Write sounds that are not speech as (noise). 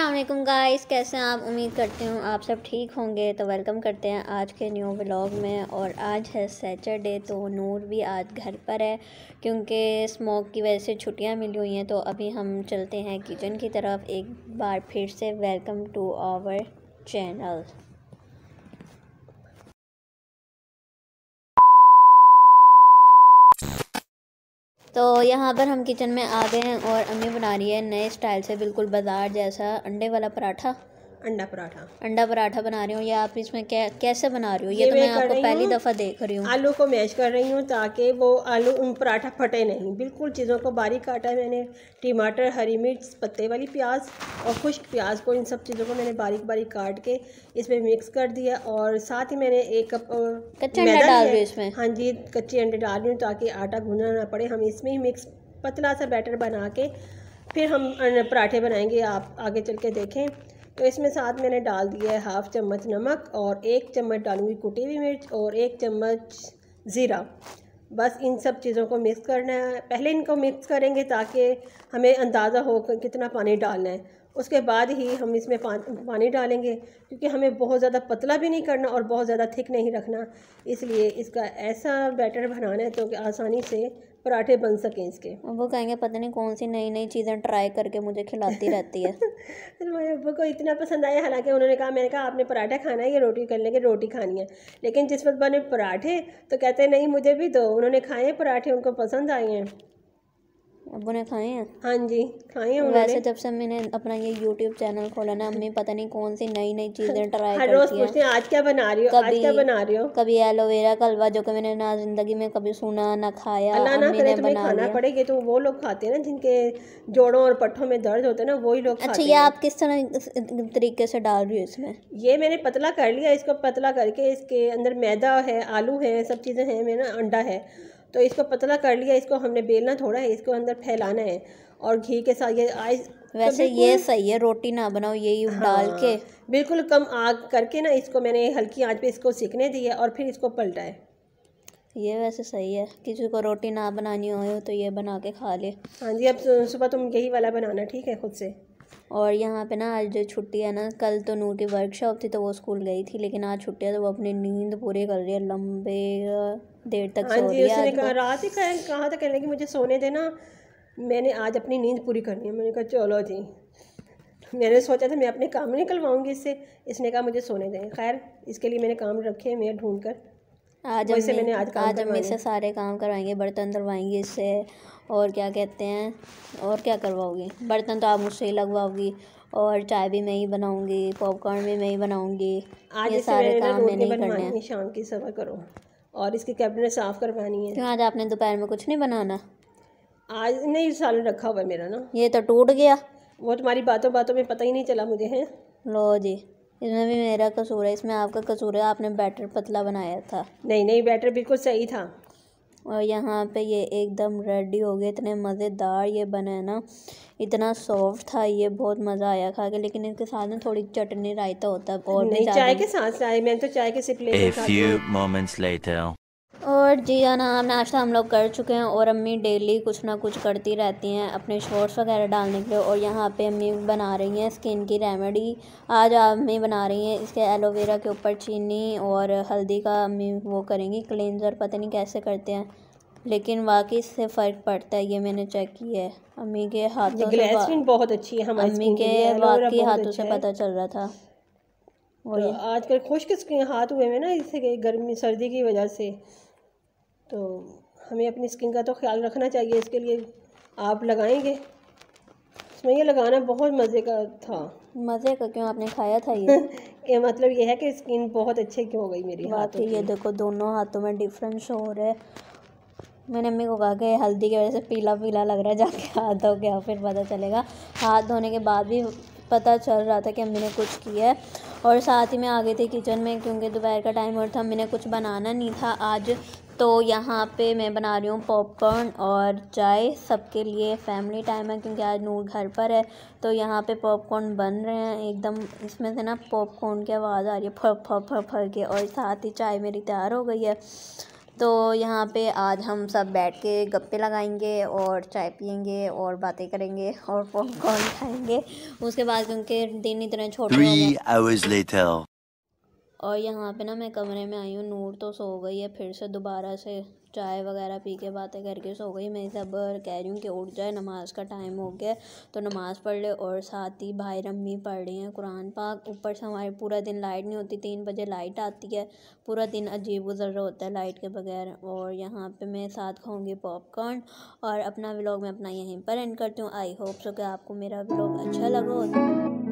Aslam guys कैसे हैं आप उम्मीद करती हूँ आप सब ठीक होंगे तो वेलकम करते हैं आज के न्यू व्लॉग में और आज है सैटरडे तो नूर भी आज घर पर है क्योंकि स्मोक की वजह से छुट्टियाँ मिली हुई हैं तो अभी हम चलते हैं किचन की तरफ एक बार फिर से वेलकम टू आवर चैनल तो यहाँ पर हम किचन में आ गए हैं और अम्मी बना रही है नए स्टाइल से बिल्कुल बाज़ार जैसा अंडे वाला पराठा अंडा पराठा अंडा पराठा बना रही हूँ या आप इसमें क्या कैसे बना रही हो ये, ये तो मैं आपको पहली दफ़ा देख रही हूँ आलू को मैश कर रही हूँ ताकि वो आलू उन पराठा फटे नहीं बिल्कुल चीज़ों को बारीक काटा है मैंने टमाटर हरी मिर्च पत्ते वाली प्याज और खुश्क प्याज को इन सब चीज़ों को मैंने बारीक बारीक काट के इसमें मिक्स कर दिया और साथ ही मैंने एक कप कच्चे अंडे डाल दिए इसमें हाँ जी कच्चे अंडे डाल रही हूँ ताकि आटा गूंदना ना पड़े हम इसमें ही मिक्स पतला सा बैटर बना के फिर हम पराठे बनाएंगे आप आगे चल के देखें तो इसमें साथ मैंने डाल दिया है हाफ़ चम्मच नमक और एक चम्मच डालूंगी कुटी हुई मिर्च और एक चम्मच ज़ीरा बस इन सब चीज़ों को मिक्स करना है पहले इनको मिक्स करेंगे ताकि हमें अंदाज़ा हो कितना पानी डालना है उसके बाद ही हम इसमें पानी डालेंगे क्योंकि हमें बहुत ज़्यादा पतला भी नहीं करना और बहुत ज़्यादा थिक नहीं रखना इसलिए इसका ऐसा बैटर बनाना है तो कि आसानी से पराठे बन सकें इसके वो कहेंगे पता नहीं कौन सी नई नई चीज़ें ट्राई करके मुझे खिलाती रहती है फिर (laughs) तो मेरे अब्बू को इतना पसंद आया हालांकि उन्होंने कहा मैंने कहा आपने पराठा खाना है या रोटी कर लेंगे रोटी खानी है लेकिन जिस वक्त बने पराठे तो कहते नहीं मुझे भी दो उन्होंने खाए पराठे उनको पसंद आए हैं अबू ने खाए हैं हाँ जी खाए हैं वैसे जब से मैंने अपना ये यूट्यूब चैनल खोला ना अम्मी पता नहीं कौन सी नई नई चीज़ें ट्राई हर हैं आज क्या बना रही हो कभी आज क्या बना रही हो कभी एलोवेरा का हलवा जो कि मैंने ना जिंदगी में कभी सुना ना खाया अल्लाह ना करे खाना पड़ेगा तो वो लोग खाते हैं ना जिनके जोड़ों और पट्ठों में दर्द होते है ना वही लोग अच्छा ये आप किस तरह तरीके से डाल रही हो इसमें ये मैंने पतला कर लिया इसको पतला करके इसके अंदर मैदा है आलू है सब चीज़ें हैं मेरा अंडा है तो इसको पतला कर लिया इसको हमने बेलना थोड़ा है इसको अंदर फैलाना है और घी के साथ ये आइस तो वैसे ये सही है रोटी ना बनाओ यही हाँ, डाल के बिल्कुल कम आग करके ना इसको मैंने हल्की आंच पे इसको सीखने दी है और फिर इसको पलटा है ये वैसे सही है किसी को रोटी ना बनानी हो तो ये बना के खा ले हाँ जी अब सुबह तुम यही वाला बनाना ठीक है खुद से और यहाँ पे ना आज जो छुट्टी है ना कल तो नूर की वर्कशॉप थी तो वो स्कूल गई थी लेकिन आज छुट्टी है तो वो अपनी नींद पूरी कर रही है लंबे देर तक हाँ सो रही है कहा, तो। रात ही कह, कहा था कहने की मुझे सोने देना मैंने आज अपनी नींद पूरी करनी है मैंने कहा चलो जी मैंने सोचा था मैं अपने काम निकलवाऊंगी इससे इसने कहा मुझे सोने दें खैर इसके लिए मैंने काम रखे मैं ढूंढ कर आज हम मैंने आज काम आज हमें से सारे काम करवाएंगे बर्तन धुलवाएंगे इससे और क्या कहते हैं और क्या करवाओगी बर्तन तो आप मुझसे ही लगवाओगी और चाय भी मैं ही बनाऊंगी पॉपकॉर्न भी मैं ही बनाऊंगी आज ये सारे काम मैंने करने हैं शाम की सफा करो और इसकी कैबिनेट साफ़ करवानी है क्यों आज आपने दोपहर में कुछ नहीं बनाना आज नहीं साल रखा हुआ मेरा ना ये तो टूट गया वो तुम्हारी बातों बातों में पता ही नहीं चला मुझे है लो जी इसमें भी मेरा कसूर है इसमें आपका कसूर है आपने बैटर पतला बनाया था नहीं नहीं बैटर बिल्कुल सही था और यहाँ पे ये एकदम रेडी हो गए इतने मज़ेदार ये बने ना इतना सॉफ्ट था ये बहुत मज़ा आया खा के लेकिन इसके साथ में थोड़ी चटनी रायता होता और नहीं चाय के साथ चाय मैंने तो चाय के सिर्फ और जी हाँ नाम नाश्ता हम लोग कर चुके हैं और अम्मी डेली कुछ ना कुछ करती रहती हैं अपने शॉर्ट्स वगैरह डालने के लिए और यहाँ पे अम्मी बना रही हैं स्किन की रेमेडी आज अम्मी बना रही हैं इसके एलोवेरा के ऊपर चीनी और हल्दी का अम्मी वो करेंगी क्लेंजर पता नहीं कैसे करते हैं लेकिन वाकई इससे फ़र्क पड़ता है ये मैंने चेक किया है अम्मी के हाथों से बहुत अच्छी है अम्मी के वाकई हाथों अच्छा से पता चल रहा था और तो आजकल खुश्क हाथ हुए हैं ना इससे गर्मी सर्दी की वजह से तो हमें अपनी स्किन का तो ख्याल रखना चाहिए इसके लिए आप लगाएंगे इसमें ये लगाना बहुत मज़े का था मज़े का क्यों आपने खाया था ये के (laughs) मतलब ये है कि स्किन बहुत अच्छी हो गई मेरी बात है ये देखो दोनों हाथों में डिफरेंस हो रहा है मैंने अम्मी को कहा कि हल्दी की वजह से पीला पीला लग रहा है जाके हाथ धो गया फिर पता चलेगा हाथ धोने के बाद भी पता चल रहा था कि अम्मी ने कुछ किया है और साथ ही में आ गई थी किचन में क्योंकि दोपहर का टाइम और था अम्मी ने कुछ बनाना नहीं था आज तो यहाँ पे मैं बना रही हूँ पॉपकॉर्न और चाय सबके लिए फैमिली टाइम है क्योंकि आज नूर घर पर है तो यहाँ पे पॉपकॉर्न बन रहे हैं एकदम इसमें से ना पॉपकॉर्न की आवाज़ आ रही है फर फर फर फर के और साथ ही चाय मेरी तैयार हो गई है तो यहाँ पे आज हम सब बैठ के गप्पे लगाएंगे और चाय पियेंगे और बातें करेंगे और पॉपकॉर्न खाएंगे उसके बाद क्योंकि दिन इतने छोटे और यहाँ पे ना मैं कमरे में आई हूँ नूर तो सो गई है फिर से दोबारा से चाय वगैरह पी के बातें करके सो गई मैं सब कह रही हूँ कि उठ जाए नमाज का टाइम हो गया तो नमाज़ पढ़ ले और साथ ही भाई रम्मी पढ़ रही हैं कुरान पाक ऊपर से हमारे पूरा दिन लाइट नहीं होती तीन बजे लाइट आती है पूरा दिन अजीब गुजर रहा होता है लाइट के बगैर और यहाँ पे मैं साथ खाऊंगी पॉपकॉर्न और अपना व्लॉग मैं अपना यहीं पर एंड करती हूँ आई होप सो कि आपको मेरा व्लॉग अच्छा लगा